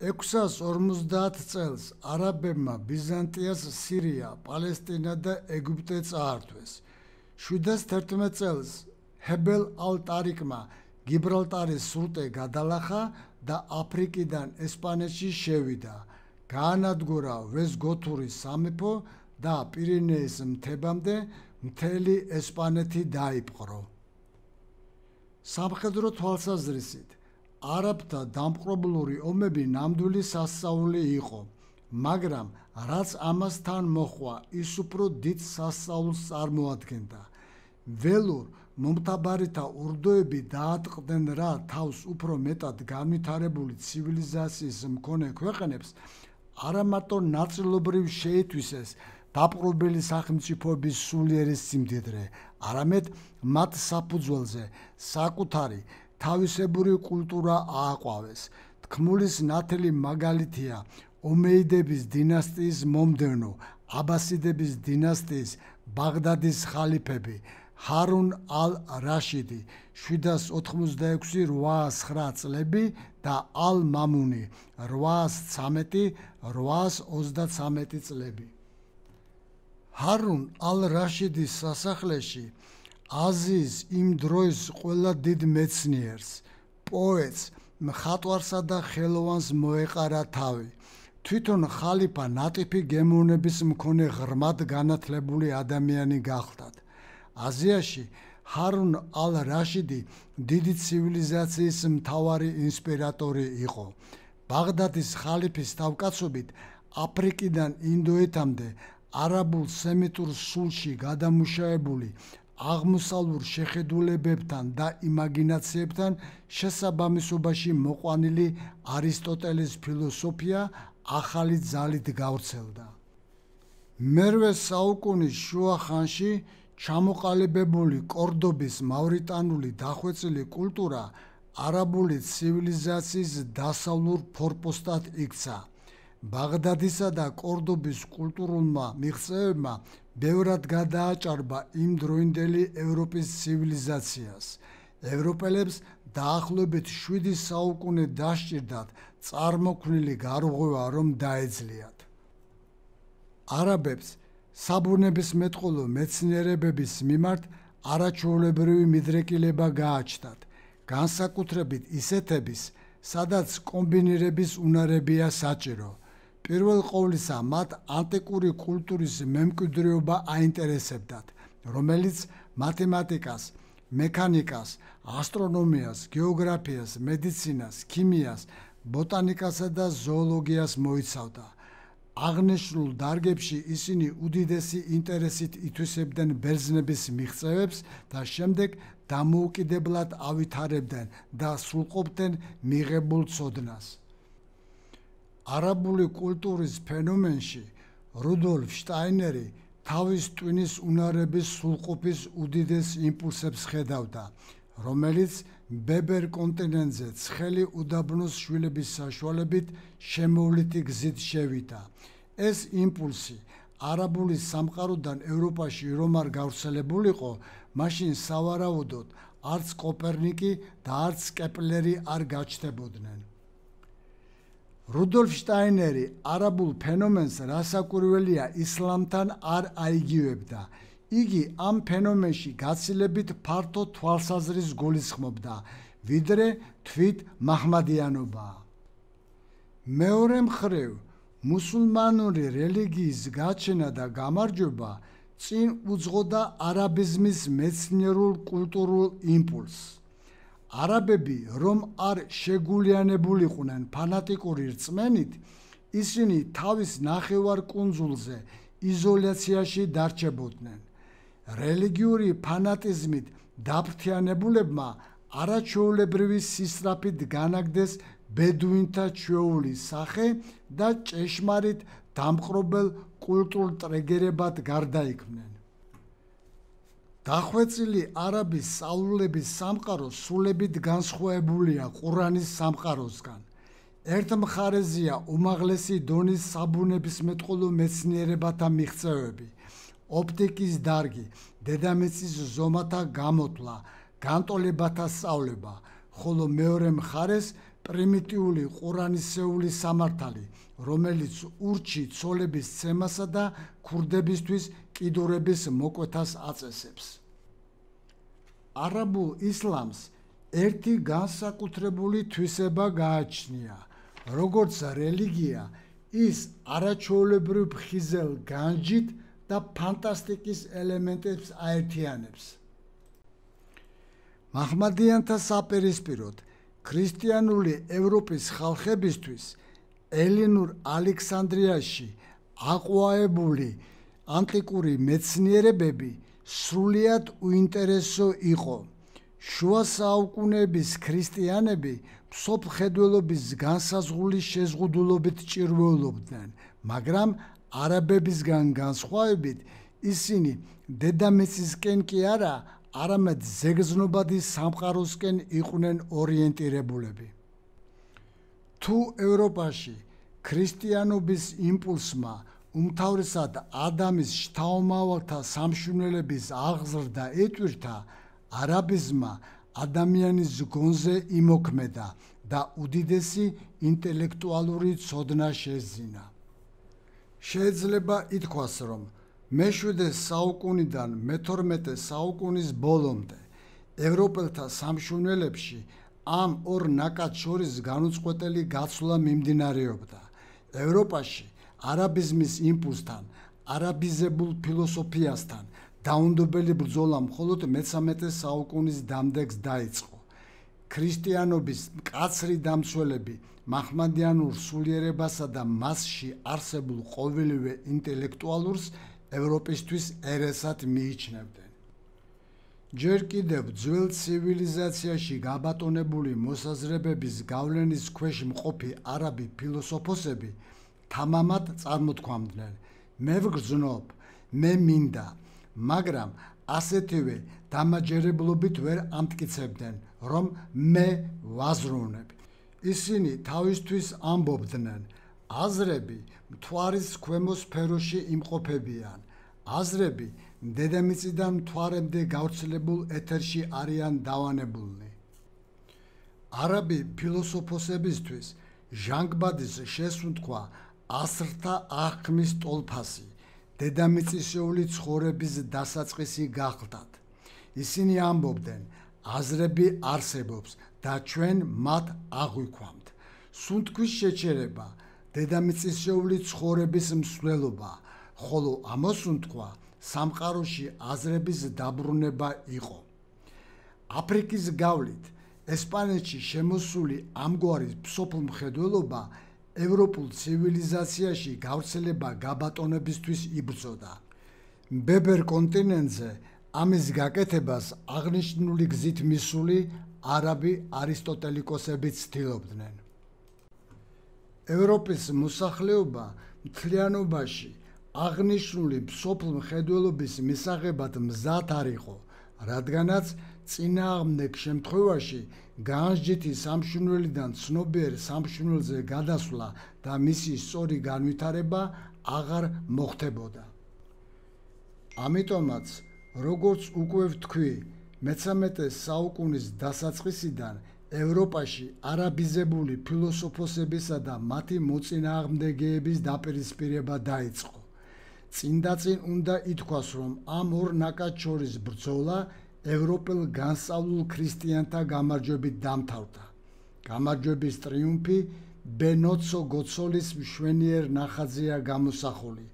650 წელს არაბებმა ბიზანტიას, სირია, პალესტინა და ეგვიპტე წაართვეს. 711 წელს ჰებელ ალტარიკმა გიბრალტარის სრუტე გადალახა და აფრიკიდან ესპანეთში შევიდა. გაანადგურა ვესგოთურის სამეფო და პირენეის მთებამდე მთელი ესპანეთი დაიპყრო. სამხედრო თვალსაზრისით არაბთა დამპყრობლური ომები ნამდვილი სასწაული იყო, მაგრამ რაც ამასთან მოხდა, ის უფრო დიდ სასწაულს წარმოადგენდა. ველურ მომთაბარეთა ურდოები დაატყდნენ რა თავს უფრო მეტად განვითარებული ცივილიზაციის მქონე ქვეყნებს არამატო ნაწილობრივ შეეთვისეს დაპყრობილი სახელმწიფოების სულიერი სიმდიდრე არამედ მათ საფუძველზე საკუთარი თავისებური კულტურა ააყვავეს. თქმულის ნათელი მაგალითია ომეიდების დინასტიის მომდევნო აბასიდების დინასტიის ბაღდადის ხალიფები ჰარუნ ალ-რაშიდი 786-809 წლები და ალ-მამუნი 813-833 წლები. ჰარუნ ალ-რაშიდის სასახლეში აზიის იმ დროის ყველა დიდ მეცნიერს, პოეტს, მხატვარსა და ხელოვანს მოეყარა თავი. თვითონ ხალიფა ნატიფი გემოვნების მქონე ღრმად განათლებული ადამიანი გახლდათ. აზიაში ჰარუნ ალ-რაშიდი დიდი ცივილიზაციის მთავარი ინსპირატორი იყო. ბაღდადის ხალიფის თავკაცობით აფრიკიდან ინდოეთამდე არაბულ სემიტურ სულში გადამუშავებული აღმოსავლურ შეხედულებებთან და იმაგინაციებთან შესაბამისობაში მოყვანილი არისტოტელეს ფილოსოფია ახალი ძალით გავრცელდა. მერვე საუკუნის შუა ხანში ჩამოყალიბებული კორდობის მავრიტანული დახვეწილი კულტურა არაბული ცივილიზაციის დასავლურ ფორპოსტად იქცა. ბაღდადისა და კორდობის კულტურულმა მიღწევებმა ბევრად გადააჭარბა იმ დროინდელი ევროპის ცივილიზაციას. ევროპელებს დაახლოებით 7 საუკუნე დასჭირდათ წარმოქმნილი გარღვევა რომ დაეძლიათ. არაბებს საბუნების მეტყოლო მეცნიერებების მიმართ არაჩვეულებრივი მიდრეკილება გააჩნდათ, განსაკუთრებით ისეთების, სადაც კომბინირების უნარებია საჭირო. პირველ ყოვლისა მათ ანტიკური კულტურის მემკვიდრეობა აინტერესებდათ, რომელიც მათემატიკას, მექანიკას, ასტრონომიას, გეოგრაფიას, მედიცინას, ქიმიას, ბოტანიკასა და ზოოლოგიას მოიცავდა. აღნიშნულ დარგებში ისინი უდიდესი ინტერესით ითვისებდნენ ბერძნების მიღწევებს და შემდეგ დამოუკიდებლად ავითარებდნენ და სრულყოფდნენ მიღებულ ცოდნას. არაბული კულტურის ფენომენში რუდოლფ შტაინერი თავის ტვინის უნარების სულყოფის უდიდეს იმპულსებს ხედავდა, რომელიც ბებერ კონტინენტზე ცხელი უდაბნოს შვილების საშუალებით შემოვლითი გზით შევიდა. ეს იმპულსი არაბული სამყაროდან ევროპაში რომ არ გავრცელებულიყო, მაშინ სავარაუდოდ არც კოპერნიკი და არც კეპლერი არ გაჩნდებოდნენ. რუდოლფ შტაინერი არაბულ ფენომენს რასაკურველია ისლამთან არ აიგივებდა. იგი ამ ფენომენში გაცილებით ფართო თვალსაზრის გულისხმობდა, ვიდრე თვით მაჰმადიანობა. მეორე მხრივ, მუსულმანური რელიგიის გაჩენა და გამარჯობა წინ უძღოდა არაბიზმის მეცნიერულ კულტურულ იმპულსს. არაბები რომ არ შეგულიანებულიყვნენ ფანატიკური რწმენით, ისინი თავის ნახევარ კონძულზე იზოლაციაში დარჩებოდნენ. რელიგიური ფანატიზმით დაფრთიანებულებმა არაჩვეულებრივი სისტრაფით განაგდეს ბედუინთა ჩვეული სახე და ჭეშმარიტ დამყრობელ კულტურ ტრეგერებად გარდაიქმნენ. დახვეწილი არაბის სალულების სამყარო სულებით განსხვავებულია ყურანის სამყაროსგან. ერთ მხარეზია უმაღლესი დონის საბუნების მეტყოლო მეცნიერებათა მიღწევები, ოპტიკის დარგი, დედამიწის ზომათა გამოთვლა, განტოლებათა სწავლება, ხოლო მეორე მხარეზე პრიმიტიული ყურანისეული სამართალი, რომელიც ურჩი ცოლების ცემასა და ქურდებისთვის კიდურების მოკვეთას აწესებს. არაბულ ისლამს ერთი განსაკუთრებული თვისება გააჩნია, როგორც რელიგია, ის არაჩვეულებრივ ფხიზელ განჯით და ფანტასტიკის ელემენტებს აერთიანებს. მაჰმადიანთა საპერისპიროდ ქრისტიანული ევროპის ხალხებისთვის ელინურ ალექსანდრიაში აყვაებული ანტიკური მეცნიერებები სრულად უინტერესო იყო. შუა საუკუნეების ქრისტიანები მსოფლმხედველობის განსაზღვრული შეზღუდულობით ჭირვებულობდნენ, მაგრამ არაბებისგან განსხვავებით ისინი დედამიწისკენ კი არა, არამედ ზეგზნობადის სამყაროსკენ იყვნენ ორიენტირებულები. თუ ევროპაში ქრისტიანობის იმპულსმა უმთავრესად ადამის შთამომავალთა სამშვენებლების აღზრდა ეჭვირთა არაბიზმა ადამიანის გონზე იმოქმედა და უდიდესი ინტელექტუალური ცოდნა შეძინა. შეიძლება ითქვას, რომ მეშვიდე საუკუნიდან მე-12 საუკუნის ბოლომდე ევროპელთა სამშვენელებში ამ ორ ნაკად შორის განუწყვეტელი გაცვლა მიმდინარეობდა. ევროპაში არაბიზმის იმპულსთან, არაბიზებულ ფილოსოფიასთან დაუნდობელი ბრძოლა მხოლოდ მე-13 საუკუნის დამდეგს დაიწყო. ქრისტიანობის მკაცრი დამცველები მაღმადიანურ სულიერებასა და მასში არსებულ ყოველივე ინტელექტუალურს ევროპისთვის ერესად მიიჩნევდნენ. ჯერ კიდევ ძველ ცივილიზაციაში გაბატონებული მოსაზრებების გავლენის ქვეშ მყოფი არაბი ფილოსოფოსები თამამად წარმოთქვამდნენ: მე ვგრძნობ, მე მინდა, მაგრამ ასეთივე დამაჯერებლობით ვერ ამტკიცებდნენ, რომ მე ვაზროვნებ. ისინი თავისთვის ამბობდნენ: აზრები, მთვარის ქვემო სფეროში იმყოფებიან. აზრები დედამიწიდან მთვარემდე გავრცელებულ ეთერში არიან დავანებულნი. არაბი ფილოსოფოსებისთვის ჟანგბადის შესუნთქვა ასრთა აღქმის ტოლფასი დედამიწისეული ცხოვრების დასაწყისი გახლდათ. ისინი ამბობდნენ: აზრები არსებობს და ჩვენ მათ აღვიქვამთ. სუნთქვის შეჩერება დედამიწისეული ცხოვრების მსვლელობა, ხოლო ამოსუნთქვა სამყაროში აზრების დაბრუნება იყო. აფრიკის გავლით ესპანეთში შემოსული ამგვარი ფსოფლ მხედველობა ევროპულ ცივილიზაციაში გავრცელება გაბატონებისთვის იბრძოდა. ბებერ კონტინენტზე ამის გაკეთებას აღნიშნული გზით მისული არაბი არისტოტელიკოსები ცდილობდნენ. ევროპის მოსახლეობა მთლიანობაში აღნიშნული სოფლ მხედველობის მისაღებად მზად არ იყო, რადგანაც წინააღმდეგ შემთხვევაში განჯიტი სამშვინველიდან ცნობიერ სამშვინველზე გადასვლა და მისი სწორი განვითარება აღარ მოხდებოდა. ამიტომაც, როგორც უკვე ვთქვი, მე-13 საუკუნის დასაწყისიდან ევროპაში არაბიზებული ფილოსოფოსებისა და მათი მოწინააღმდეგეების დაპირისპირება დაიწყო. წინდაწინ უნდა ითქვას, რომ ამ ორ ნაკაც შორის ბრძოლა ევროპელ განსავლულ ქრისტიანთა გამარჯვებით დამთავრდა. გამარჯვების ტრიუმფი ბენოცო გოცოლის მშვენიერ ნახაზია გამოსახული,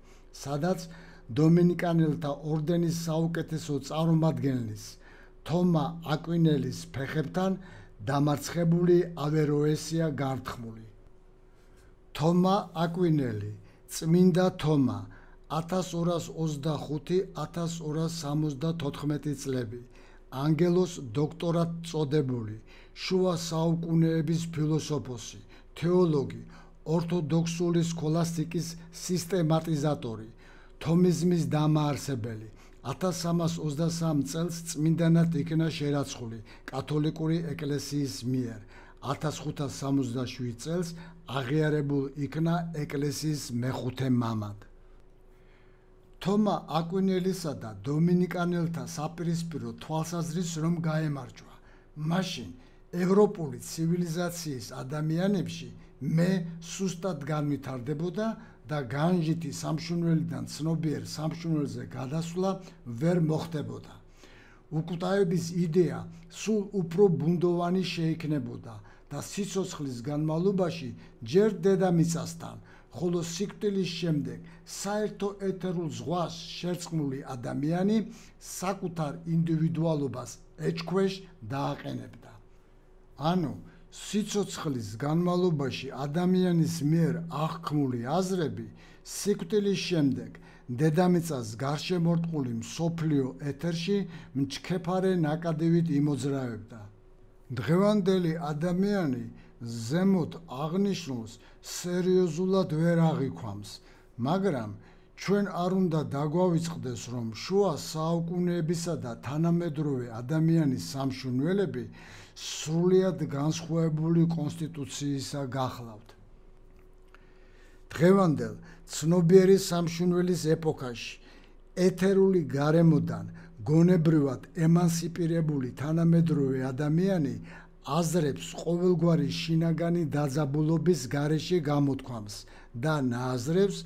სადაც დომინიკანელთა ორდენის საუკეთესო წარმომადგენლის თომა აკვინელის ფეხებთან დამარცხებული ავეროესია გართხმული. თომა აკვინელი, წმინდა თომა, 1225-1274 წლები, ანგელოს დოქტორად წოდებული, შუა საუკუნეების ფილოსოფოსი, თეოლოგი, ორთოდოქსული სქოლასტიკის სისტემატიზატორი, თომიზმის დამაარსებელი, 1323 წელს წმინდანად იქნა შერაცხული კათოლიკური ეკლესიის მიერ. 1567 წელს აღიარებულ იქნა ეკლესიის მეხუთე მამად. თომა აკვინელისა და დომინიკანელთა საპირისპირო თვალსაზრის რომ გაემარჯვა, მაშინ ევროპული ცივილიზაციის ადამიანებში მე სუსტად განვითარდებოდა და განჯიტი სამშუნველიდან ცნობიერ სამშუნველზე გადასვლა ვერ მოხდებოდა. უკუტაების იდეა სულ უფრო ბუნდოვანი შეიქნებოდა და სიცოცხლის განმავლობაში ჯერ დედამიწასთან, ხოლო სიკვდილის შემდეგ საერთო ეთერულ ზღვას შერწყმული ადამიანი საკუთარ ინდივიდუალობას ეჭქვეშ დააყენებდა. ანუ სიცოცხლის განმავლობაში ადამიანის მიერ აღქმული აზრები სიკვდილის შემდეგ დედამიწას გარშემორტყული მსოფლიო ეთერში მჩქეფარე ნაკადივით იმოძრავებდა. დღევანდელი ადამიანი ზემოთ აღნიშნულს სერიოზულად ვერ აღიქვამს, მაგრამ ჩვენ არ უნდა დაგვავიწყდეს, რომ შუა საუკუნეებისა და თანამედროვე ადამიანის სამშვენებელი სრულად განსხვავებული კონსტიტუციის გახლავთ. დღევანდელ ცნობიერი სამშვინველის ეპოქაში ეთერული გარემოდან გონებრივად ემანსიპირებული თანამედროვე ადამიანი აზრებს ყოველგვარი შინაგანი დაძაბულობის გარეშე გამოთქვამს და ნაზრებს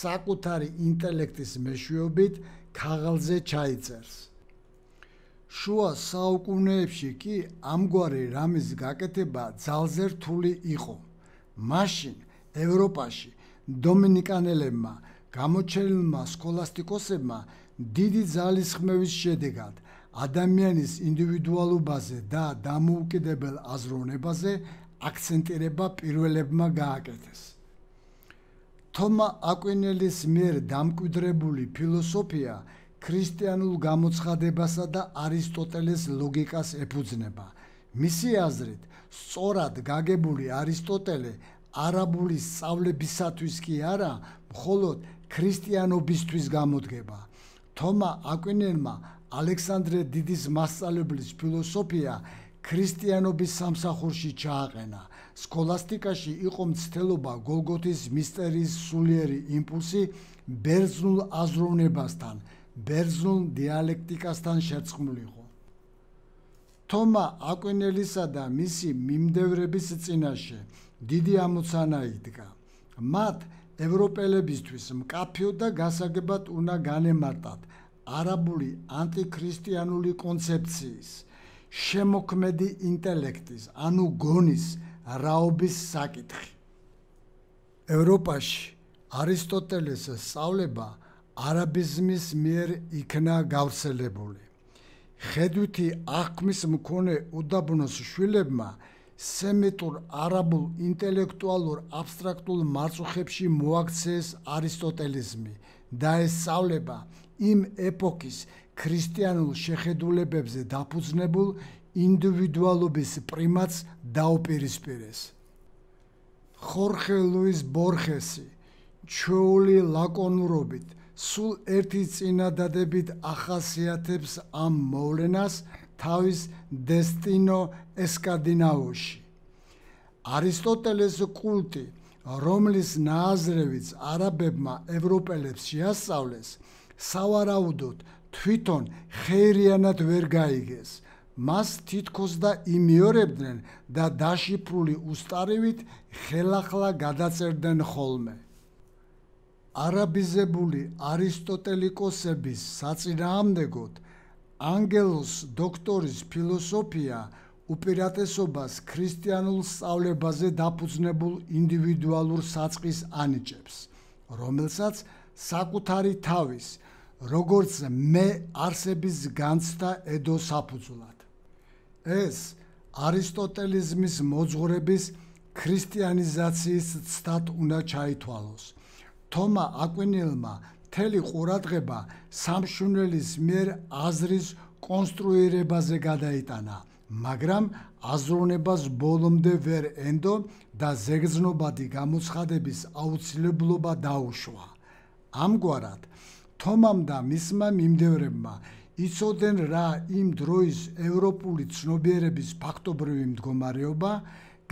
საკუთარი ინტელექტის მეშვეობით ქაღალზე ჩაიწერს. შუა საუკუნეებში კი ამგვარი რამის გაკეთება ძალზე რთული იყო. მაშინ ევროპაში დომინიკანელებმა გამოჩენილმა სკოლასტიკოსებმა დიდი ძალისხმევის შედეგად ადამიანის ინდივიდუალობაზე და დამოუკიდებელ აზროვნებაზე აქცენტირება პირველებმა გააკეთეს. თომა აკვინელის მიერ დამკვიდრებული ფილოსოფია ქრისტიანულ გამოცხადებასა და არისტოტელეს ლოგიკას ეფუძნება. მისი აზრით, სწორად გაგებული არისტოტელე არაბული სწავლებისათვის კი არა, მხოლოდ ქრისტიანობისთვის გამოდგება. თომა აკვინენმა ალექსანდრე დიდის მასწავლებლის ფილოსოფია ქრისტიანობის სამსახურში ჩააყენა. სკოლასტიკაში იყო მცდელობა გოლგოთის მისტერიის სულიერი იმპულსი ბერძნულ აზროვნებასთან ბერძნულ დიალექტიკასთან შეცხმული იყო. თომა აკვინელისა და მისი მიმდევრების წინაშე დიდი ამოცანა იდგა. მათ ევროპელებისთვის მკაფიო და გასაგებად უნდა განემარტათ არაბული ანტიქრისტიანული კონცეფციის შემოქმედი ინტელექტის, ანუ გონის რაობის საკითხი. ევროპაში არისტოტელეს სწავლება არაბიზმის მიერ იქნა გავრცელებული. ხედვითი აღქმის მქონე უდაბნოს შვილებმა სემიტურ არაბულ ინტელექტუალურ აბსტრაქტულ მარცხებში მოაქცეს არისტოტელიზმი და ესწავლება იმ ეპოქის ქრისტიანულ შეხედულებებზე დაფუძნებულ ინდივიდუალობის პრიმატს დაუპირისპირეს. ხორხე ლუის ბორხესი ჩეული ლაკონურობით სულ ერთი წინადადებით ახასიათებს ამ მოვლენას თავის დესტინო ესკადინაოში. არისტოტელეს კულტი, რომლის ნააზრევიც არაბებმა ევროპელებს შეასწავლეს, სავარაუდოდ თვითონ ხეირიანად ვერ გაიგეს. მას თითქოს და იმიორებდნენ და დაშიფრული უსტარივით ხელახლა გადაწერდნენ ხოლმე. არაბიზებული არისტოტელიკოსების საწინააღმდეგოდ ანგელოს დოქტორის ფილოსოფია უპირატესობას ქრისტიანულ სწავლებაზე დაფუძნებულ ინდივიდუალურ საწყის ანიჭებს, რომელსაც საკუთარი თავის, როგორც მე არსების განცდა ედო საფუძვლად. ეს არისტოტელიზმის მოძღვრების ქრისტიანიზაციის ცდად უნდა ჩაითვალოს. თომა აკვინელმა მთელი ყურადღება სამშუნელის მიერ აზრის კონსტრუირებაზე გადაიტანა, მაგრამ აზროვნებას ბოლომდე ვერ ენდო და ზეგზნობადი გამოცხადების აუცილებლობა დაუშვა. ამგვარად, თომამ და მისმა მიმდევრებმა იცოდნენ რა იმ დროის ევროპული ცნობიერების ფაქტობრივი მდგომარეობა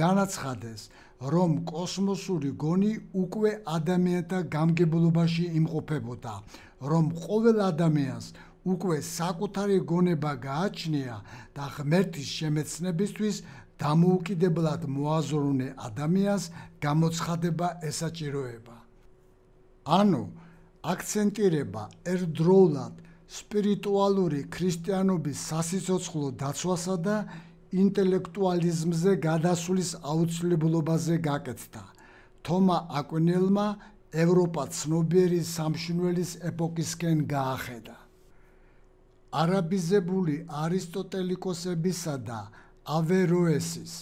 განაცხადეს, რომ კოსმოსური გონი უკვე ადამიანთა გამგებლობაში იმყოფებოდა, რომ ყოველ ადამიანს უკვე საკუთარი გონება გააჩნია და ღმერთის შემეცნებისთვის დამოუკიდებლად მოაზროვნე ადამიანს გამოცხადება ესაჭიროება. ანუ აქცენტირება ერთდროულად სპირიტუალური ქრისტიანობის სასიცოცხლო დაცვასა და ინტელექტუალიზმზე გადასვლის აუცილებლობაზე გაკეთდა თომა აკვინელმა ევროპა ცნობიერი სამშინველის ეპოქისკენ გაახედა არაბიზებული არისტოტელიკოსებისა და ავეროესის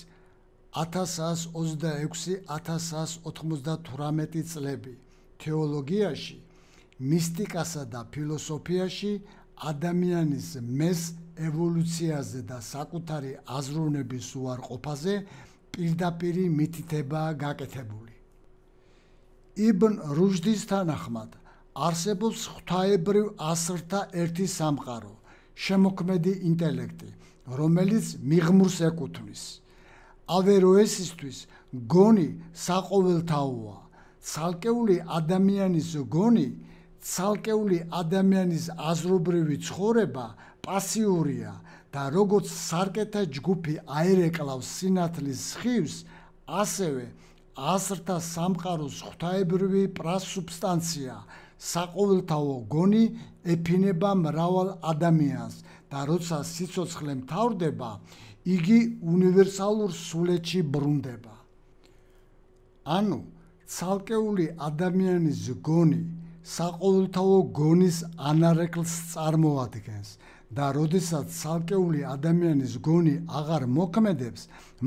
1126-1198 წლები თეოლოგიაში მისტიკასა და ფილოსოფიაში ადამიანის მეს ევოლუციაზე და საკუთარი აზროვნების უარყოფაზე პირდაპირი მითითება გაკეთებული. იბნ რუშდის თანახმად არსებობს ღვთაებრივ ასრთა ერთი სამყარო, შემოქმედი ინტელექტი, რომელიც მიღმურს ეკუთვნის. ავეროესისთვის გონი საყოველთაოა. ცალკეული ადამიანის გონი, ცალკეული ადამიანის აზრობრივი ცხოვრება პასიურია და როგორც სარკეთა ჯგუფი აერეკლავს სინათლის ხივს, ასევე ასრთა სამყაროს ღვთაებრივი პრასუბსტანცია საყოველთაო გონი ეფინება მრავალ ადამიანს და როცა სიცოცხლე მთავრდება, იგი უნივერსალურ სულეთში ბრუნდება. ანუ ცალკეული ადამიანის გონი საყოველთაო გონის ანარეკლს წარმოადგენს. და როდესაც ცალკეული ადამიანის გონი აღარ მოქმედებს,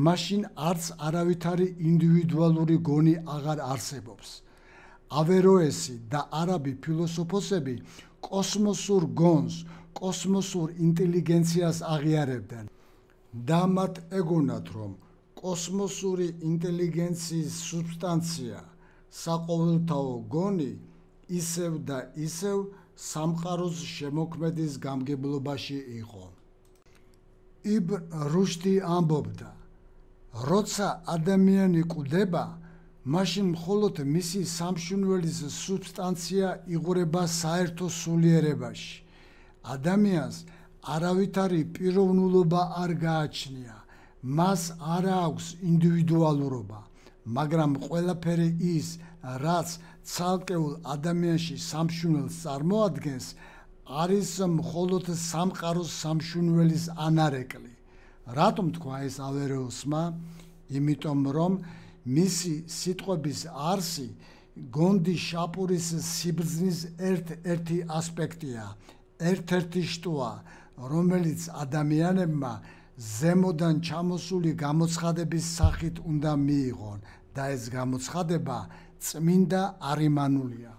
მაშინ არც არავითარი ინდივიდუალური გონი აღარ არსებობს. ავეროესი და არაბი ფილოსოფოსები კოსმოსურ გონს, კოსმოსურ ინტელიგენციას აღიარებდნენ და მათ ეგონათ, რომ კოსმოსური ინტელიგენციის субსტანცია საყოველთაო გონი ისევ და ისევ სამყაროს შემოქმედის გამგებლობაში იყო. იბ რუშდი ამბობდა: "როცა ადამიანი კვდება, მაშინ მხოლოდ მისი სამშვინველის სუბსტანცია იღურება საერთო სულიერებაში. ადამიანს არავითარი პიროვნულობა არ გააჩნია, მას არ აქვს ინდივიდუალურობა. მაგრამ ყველაფერი ის, რაც ცალკეულ ადამიანში სამშვენელს წარმოადგენს, არის მხოლოდ სამყაროს სამშვენელის ანარეკლი. რატომ თქვა ეს ალერეოსმა? იმიტომ რომ მისი სიტყვების არსი გონდი შაპურის სიბრძნის ერთ-ერთი ასპექტია, ერთ-ერთი შტოა, რომელიც ადამიანებმა ზემოდან ჩამოსული გამოცხადების სახით უნდა მიიღონ და ეს გამოცხადება წმინდა არიმანულია.